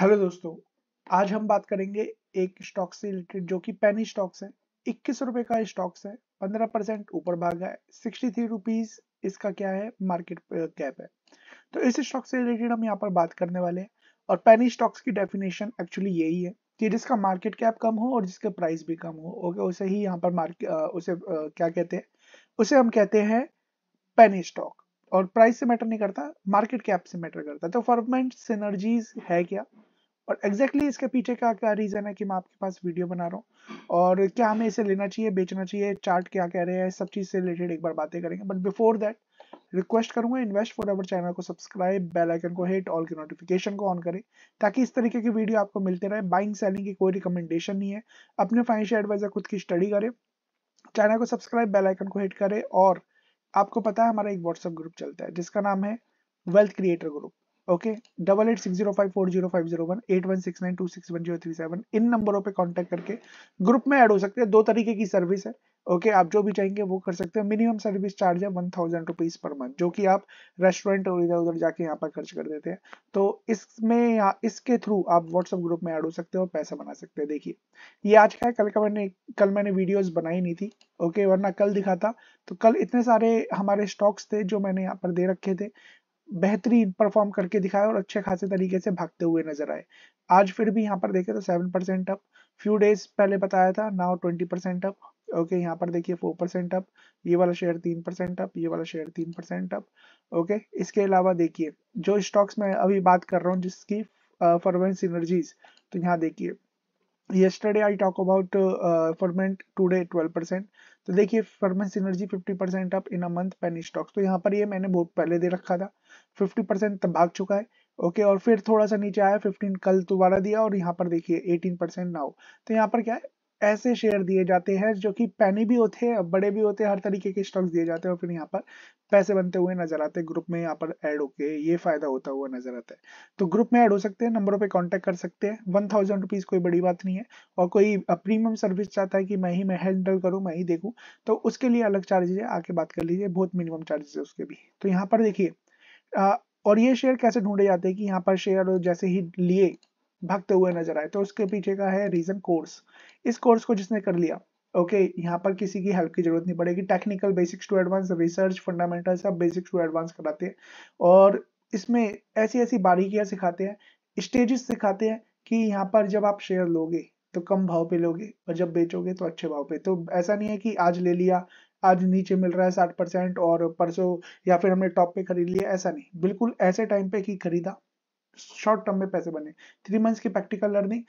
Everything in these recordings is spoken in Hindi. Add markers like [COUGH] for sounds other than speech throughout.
हेलो दोस्तों आज हम बात करेंगे एक स्टॉक से रिलेटेड जो कि पेनी स्टॉक्स है इक्कीस रुपए का स्टॉक्स है पंद्रह परसेंट ऊपर भागा है सिक्सटी थ्री रुपीज इसका क्या है मार्केट कैप है तो इस स्टॉक से रिलेटेड हम यहाँ पर बात करने वाले हैं और पेनी स्टॉक्स की डेफिनेशन एक्चुअली यही है कि जिसका मार्केट कैप कम हो और जिसके प्राइस भी कम हो ओके उसे ही यहाँ पर मार्केट उसे क्या कहते हैं उसे हम कहते हैं पेनी स्टॉक और प्राइस से मैटर नहीं करता मार्केट कैप से मैटर करता है तो फॉर्मेंट सिनर्जीज है क्या और एग्जैक्टली exactly इसके पीछे का क्या रीज़न है कि मैं आपके पास वीडियो बना रहा हूँ और क्या हमें इसे लेना चाहिए बेचना चाहिए चार्ट क्या कह रहे हैं सब चीज़ से रिलेटेड एक बार बातें करेंगे बट बिफोर दैट रिक्वेस्ट करूंगा इन्वेस्ट फॉर अवर चैनल को सब्सक्राइब बेल आइकन को हिट ऑल की नोटिफिकेशन को ऑन करें ताकि इस तरीके की वीडियो आपको मिलते रहे बाइंग सेलिंग की कोई रिकमेंडेशन नहीं है अपने फाइनेंशियल एडवाइजर खुद की स्टडी करें चैनल को सब्सक्राइब बेल आइकन को हिट करें और आपको पता है हमारा एक व्हाट्सएप ग्रुप चलता है जिसका नाम है wealth creator group okay double eight six zero five four zero five zero one eight one six nine two six one zero three seven इन नंबरों पे कांटेक्ट करके ग्रुप में ऐड हो सकते हैं दो तरीके की सर्विस है ओके okay, आप जो भी चाहेंगे वो कर सकते हैं मिनिमम सर्विस चार्ज है वन थाउजेंड रुपीज पर मंथ जो कि आप रेस्टोरेंट और इधर उधर जाके यहाँ पर खर्च कर देते हैं तो इसमें इसके थ्रू आप व्हाट्सएप ग्रुप में ऐड हो सकते हैं और पैसा बना सकते हैं देखिए ये आज का है कल का मैंने कल मैंने वीडियोस बनाई नहीं थी ओके okay, वरना कल दिखाता तो कल इतने सारे हमारे स्टॉक्स थे जो मैंने यहाँ पर दे रखे थे बेहतरीन परफॉर्म करके दिखाए और अच्छे खासे तरीके से भागते हुए नजर आए आज फिर भी यहाँ पर देखे तो seven percent up few days पहले बताया था now twenty percent up okay यहाँ पर देखिए फोर परसेंट अप ये वाला शेयर तीन परसेंट अप ये वाला शेयर तीन परसेंट अप ओके इसके अलावा देखिए जो स्टॉक्स में अभी बात कर रहा हूँ जिसकी uh, सिनर्जीज तो यहाँ देखिए yesterday I talk about uh, ferment today 12% तो देखिए ferment synergy 50% up in a month penny stocks तो यहाँ पर ये मैंने बहुत पहले दे रखा था 50% तब भाग चुका है ओके और फिर थोड़ा सा नीचे आया 15 कल दोबारा दिया और यहाँ पर देखिए 18% नाउ तो यहाँ पर क्या है ऐसे शेयर दिए जाते हैं जो कि पैनी भी होते हैं बड़े भी होते हैं हर तरीके के स्टॉक्स दिए जाते हैं और फिर यहाँ पर पैसे बनते हुए नजर आते हैं ग्रुप में यहाँ पर ऐड होके ये फायदा होता हुआ नजर आता है तो ग्रुप में ऐड हो सकते हैं नंबरों पे कांटेक्ट कर सकते हैं वन थाउजेंड रुपीज कोई बड़ी बात नहीं है और कोई प्रीमियम सर्विस चाहता है कि मैं ही मैं हैंडल करूँ मैं ही देखूँ तो उसके लिए अलग चार्जेज है आके बात कर लीजिए बहुत मिनिमम चार्जेस है उसके भी तो यहाँ पर देखिए और ये शेयर कैसे ढूंढे जाते हैं कि यहाँ पर शेयर जैसे ही लिए भागते हुए नजर आए तो उसके पीछे का है रीजन कोर्स इस कोर्स को जिसने कर लिया ओके okay, यहाँ पर किसी की हेल्प की जरूरत नहीं पड़ेगी technical basics to advance research fundamental सब बेसिक्स टू एडवांस कराते हैं और इसमें ऐसी ऐसी बारीकियां सिखाते हैं स्टेजेस सिखाते हैं कि यहाँ पर जब आप शेयर लोगे तो कम भाव पे लोगे और जब बेचोगे तो अच्छे भाव पे तो ऐसा नहीं है कि आज ले लिया आज नीचे मिल रहा है साठ परसेंट और परसों या फिर हमने टॉप पे खरीद लिया ऐसा नहीं बिल्कुल ऐसे टाइम पे ही खरीदा शॉर्ट टर्म में पैसे बने थ्री मंथ्स की प्रैक्टिकल लर्निंग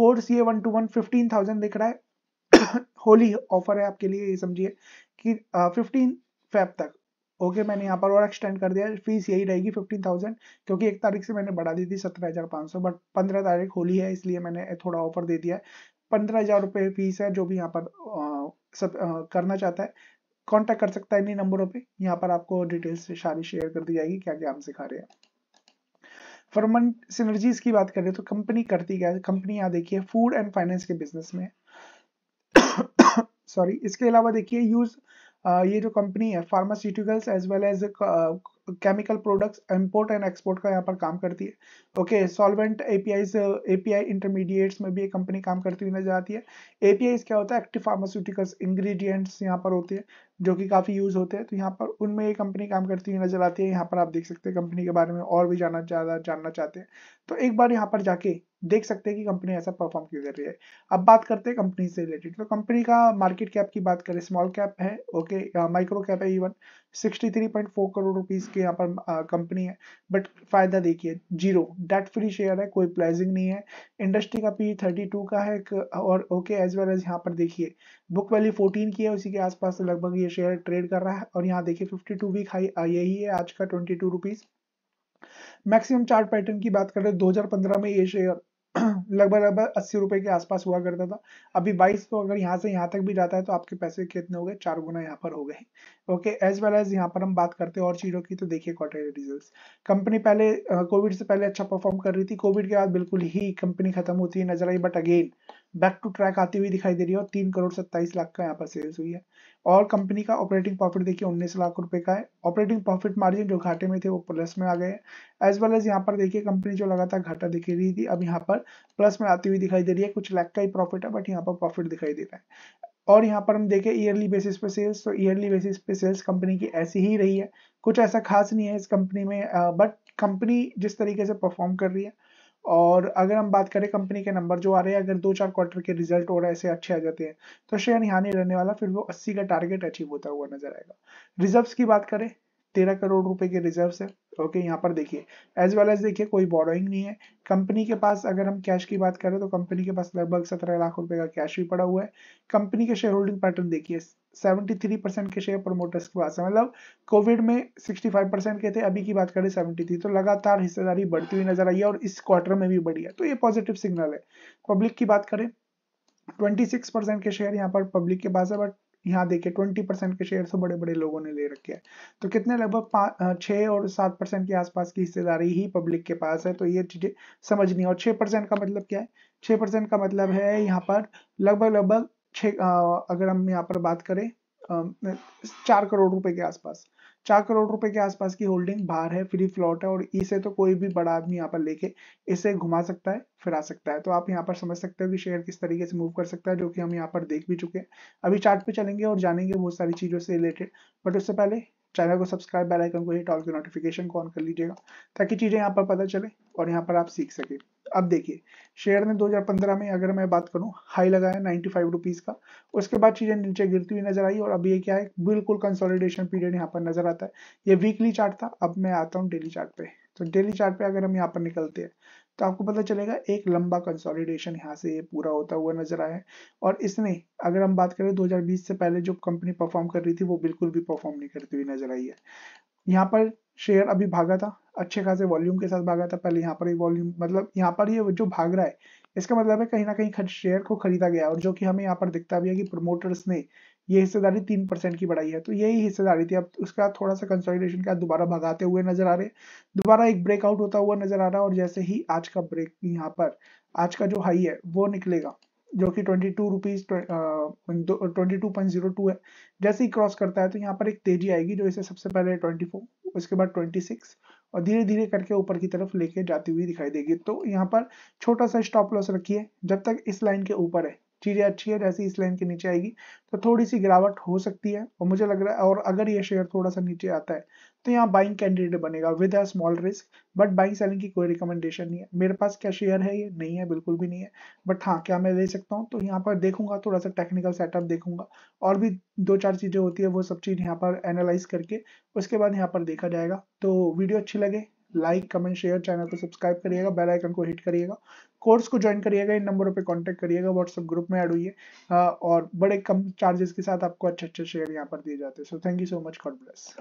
कोर्स ये one two one fifteen thousand दिख रहा है होली [COUGHS] ऑफर है आपके लिए ये समझिए कि फिफ्टीन फेब तक ओके मैंने यहाँ पर और एक्सटेंड कर दिया फीस यही रहेगी फिफ्टीन थाउजेंड क्योंकि एक तारीख से मैंने बढ़ा दी थी सत्रह हज़ार पाँच सौ बट पंद्रह तारीख होली है इसलिए मैंने थोड़ा ऑफर दे दिया है पंद्रह हज़ार रुपये फीस है जो भी यहाँ पर सब करना चाहता है कॉन्टैक्ट कर सकता है इन्हीं नंबरों पर यहाँ पर आपको डिटेल्स सारी शेयर कर दी जाएगी क्या क्या हम सिखा रहे हैं परमानेंट सिनर्जीज की बात करें तो कंपनी करती क्या है कंपनी यहाँ देखिए फूड एंड फाइनेंस के बिजनेस में सॉरी इसके अलावा देखिए यूज ये जो कंपनी है pharmaceuticals as well as chemical products import and export का यहाँ पर काम करती है okay solvent APIs API intermediates में भी एक कंपनी काम करती हुई नजर आती है एपीआईज क्या होता है एक्टिव फार्मास्यूटिकल्स इंग्रेडिएंट्स यहाँ पर होते हैं जो कि काफ़ी यूज़ होते हैं तो यहाँ पर उनमें ये कंपनी काम करती हुई नज़र आती है यहाँ पर आप देख सकते हैं कंपनी के बारे में और भी जाना ज़्यादा जानना चाहते हैं तो एक बार यहाँ पर जाके देख सकते हैं कि कंपनी ऐसा परफॉर्म क्यों कर रही है अब बात करते हैं कंपनी से रिलेटेड तो कंपनी का मार्केट कैप की बात करें स्मॉल कैप है ओके माइक्रो कैप है इवन 63.4 करोड़ रुपीस के यहाँ पर कंपनी है बट फायदा देखिए जीरो डेट फ्री शेयर है कोई प्राइजिंग नहीं है इंडस्ट्री का पी 32 e का है और ओके एज वेल एज यहाँ पर देखिए बुक वैल्यू 14 की है उसी के आसपास लगभग ये ये शेयर ट्रेड कर रहा है और यहाँ देखिए 52 वीक हाई यही है आज का twenty two rupees maximum chart pattern की बात करें 2015 में ये शेयर [CLEARS THROAT] लगभग लगभग अस्सी रुपए के आसपास हुआ करता था अभी बाईस को तो अगर यहाँ से यहाँ तक भी जाता है तो आपके पैसे कितने हो गए चार गुना यहाँ पर हो गए ओके एज वेल एज यहाँ पर हम बात करते हैं और चीज़ों की तो देखिए क्वार्टरली रिजल्ट्स कंपनी पहले कोविड से पहले अच्छा परफॉर्म कर रही थी कोविड के बाद बिल्कुल ही कंपनी खत्म होती है नजर आई but again back to track आती हुई दिखाई दे रही है और तीन करोड़ सत्ताईस लाख का यहाँ पर सेल्स हुई है और कंपनी का ऑपरेटिंग प्रॉफिट देखिए उन्नीस लाख रुपए का है ऑपरेटिंग प्रॉफिट मार्जिन जो घाटे में थे वो प्लस में आ गए एज वेल एज यहाँ पर देखिए कंपनी जो लगातार घाटा दिख रही थी अब यहाँ पर प्लस में आती हुई दिखाई दे रही है कुछ लाख का ही प्रॉफिट है बट यहाँ पर प्रॉफिट दिखाई दे रहा है और यहाँ पर हम देखें ईयरली बेसिस पे सेल्स तो ईयरली बेसिस पे सेल्स कंपनी की ऐसी ही रही है कुछ ऐसा खास नहीं है इस कंपनी में बट कंपनी जिस तरीके से परफॉर्म कर रही है और अगर हम बात करें कंपनी के नंबर जो आ रहे हैं अगर दो चार क्वार्टर के रिजल्ट और ऐसे अच्छे आ जाते हैं तो शेयर यहाँ नहीं रहने वाला फिर वो 80 का टारगेट अचीव होता हुआ नजर आएगा रिजर्व्स की बात करें तेरह करोड़ रुपए के रिजर्व है ओके यहाँ पर देखिए एज वेल एज देखिए कोई बोरोइंग नहीं है कंपनी के पास अगर हम कैश की बात करें तो कंपनी के पास लगभग सत्रह लाख रुपए का कैश भी पड़ा हुआ है कंपनी के शेयर होल्डिंग पैटर्न देखिए 73 परसेंट के शेयर प्रमोटर्स के पास है मतलब कोविड में 65 परसेंट के थे अभी की बात करें सेवेंटी थ्री तो लगातार हिस्सेदारी बढ़ती हुई नजर आई है और इस क्वार्टर में भी बढ़ी है तो ये पॉजिटिव सिग्नल है पब्लिक की बात करें 26 परसेंट के शेयर यहाँ पर पब्लिक के पास है बट यहाँ देखिए ट्वेंटी परसेंट के शेयर तो बड़े बड़े लोगों ने ले रखे हैं तो कितने लगभग छह और सात परसेंट के आसपास की हिस्सेदारी ही पब्लिक के पास है तो ये चीजें समझनी और छह परसेंट का मतलब क्या है छह परसेंट का मतलब है यहाँ पर लगभग लगभग छह अगर हम यहाँ पर बात करें चार करोड़ रुपए के आसपास चार करोड़ रुपए के आसपास की होल्डिंग बाहर है फ्री फ्लॉट है और इसे तो कोई भी बड़ा आदमी यहाँ पर लेके इसे घुमा सकता है फिरा सकता है तो आप यहाँ पर समझ सकते हो कि शेयर किस तरीके से मूव कर सकता है जो कि हम यहाँ पर देख भी चुके हैं अभी चार्ट पे चलेंगे और जानेंगे बहुत सारी चीज़ों से रिलेटेड बट उससे पहले चैनल को सब्सक्राइब बेलाइकन को हिट ऑल के नोटिफिकेशन को ऑन कर लीजिएगा ताकि चीज़ें यहाँ पर पता चले और यहाँ पर आप सीख सकें अब देखिए शेयर ने 2015 में अगर मैं बात करूं हाई लगाया नाइनटी फाइव रुपीज़ का उसके बाद चीज़ें नीचे गिरती हुई नजर आई और अब ये क्या है बिल्कुल कंसोलिडेशन पीरियड यहाँ पर नजर आता है ये वीकली चार्ट था अब मैं आता हूँ डेली चार्ट पे तो डेली चार्ट पे अगर हम यहाँ पर निकलते हैं तो आपको पता चलेगा एक लंबा कंसोलिडेशन यहाँ से ये पूरा होता हुआ नजर आया है और इसने अगर हम बात करें 2020 से पहले जो कंपनी परफॉर्म कर रही थी वो बिल्कुल भी परफॉर्म नहीं करती हुई नजर आई है यहाँ पर शेयर अभी भागा था अच्छे खासे वॉल्यूम के साथ भागा था पहले यहाँ पर ही वॉल्यूम मतलब यहाँ पर ये जो भाग रहा है इसका मतलब है कहीं ना कहीं शेयर को खरीदा गया और जो कि हमें यहाँ पर दिखता भी है कि प्रमोटर्स ने ये हिस्सेदारी तीन परसेंट की बढ़ाई है तो यही हिस्सेदारी थी अब उसका थोड़ा सा कंसोलिडेशन का दोबारा भगाते हुए नजर आ रहे हैं दोबारा एक ब्रेकआउट होता हुआ नजर आ रहा है और जैसे ही आज का ब्रेक यहाँ पर आज का जो हाई है वो निकलेगा जो कि twenty two rupees twenty two point zero two है जैसे ही क्रॉस करता है तो यहाँ पर एक तेजी आएगी जो इसे सबसे पहले ट्वेंटी फोर उसके बाद ट्वेंटी सिक्स और धीरे धीरे करके ऊपर की तरफ लेके जाती हुई दिखाई देगी तो यहाँ पर छोटा सा स्टॉप लॉस रखिए जब तक इस लाइन के ऊपर है चीज़ें अच्छी है जैसे इस लाइन के नीचे आएगी तो थोड़ी सी गिरावट हो सकती है और मुझे लग रहा है और अगर ये शेयर थोड़ा सा नीचे आता है तो यहाँ बाइंग कैंडिडेट बनेगा with a small risk but buying selling की कोई रिकमेंडेशन नहीं है मेरे पास क्या शेयर है ये नहीं है बिल्कुल भी नहीं है बट हाँ क्या मैं ले सकता हूँ तो यहाँ पर देखूंगा थोड़ा सा टेक्निकल सेटअप देखूंगा और भी दो चार चीज़ें होती है वो सब चीज़ यहाँ पर एनालाइज करके उसके बाद यहाँ पर देखा जाएगा तो वीडियो अच्छी लगे लाइक कमेंट शेयर चैनल को सब्सक्राइब करिएगा बेल आइकन को हिट करिएगा कोर्स को ज्वाइन करिएगा इन नंबरों पे कांटेक्ट करिएगा व्हाट्सएप ग्रुप में ऐड होइए हाँ, और बड़े कम चार्जेस के साथ आपको अच्छे अच्छे शेयर यहाँ पर दिए जाते हैं so thank you so much God bless